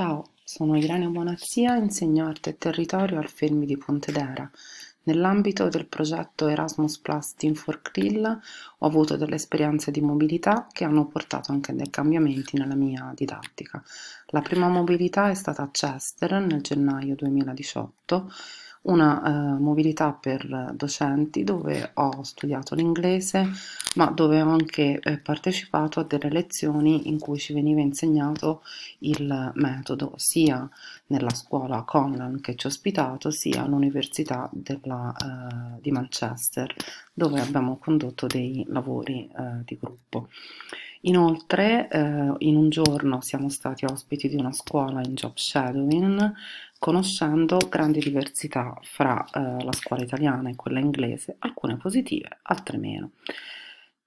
Ciao, sono Irene Bonazia, insegno arte e territorio al Fermi di Pontedera. Nell'ambito del progetto Erasmus Plus Team for Krill ho avuto delle esperienze di mobilità che hanno portato anche dei cambiamenti nella mia didattica. La prima mobilità è stata a Chester nel gennaio 2018 una uh, mobilità per docenti dove ho studiato l'inglese ma dove ho anche eh, partecipato a delle lezioni in cui ci veniva insegnato il metodo sia nella scuola Conlan che ci ho ospitato sia all'università eh, di Manchester dove abbiamo condotto dei lavori eh, di gruppo. Inoltre eh, in un giorno siamo stati ospiti di una scuola in job shadowing conoscendo grandi diversità fra eh, la scuola italiana e quella inglese, alcune positive, altre meno.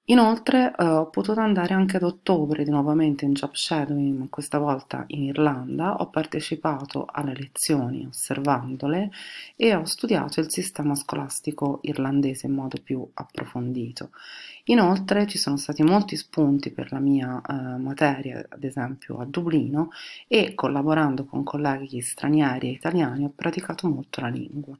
Inoltre eh, ho potuto andare anche ad ottobre di nuovamente in job shadowing, questa volta in Irlanda, ho partecipato alle lezioni osservandole e ho studiato il sistema scolastico irlandese in modo più approfondito. Inoltre ci sono stati molti spunti per la mia eh, materia, ad esempio a Dublino, e collaborando con colleghi stranieri e italiani ho praticato molto la lingua.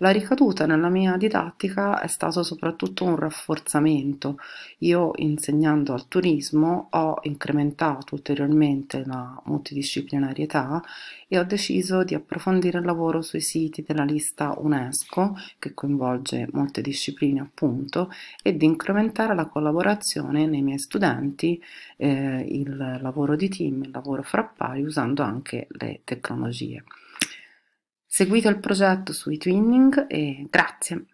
La ricaduta nella mia didattica è stato soprattutto un rafforzamento. Io insegnando al turismo ho incrementato ulteriormente la multidisciplinarietà e ho deciso di approfondire il lavoro sui siti della lista UNESCO, che coinvolge molte discipline appunto, e di incrementare la collaborazione nei miei studenti, eh, il lavoro di team, il lavoro fra pari usando anche le tecnologie. Seguite il progetto sui twinning e grazie!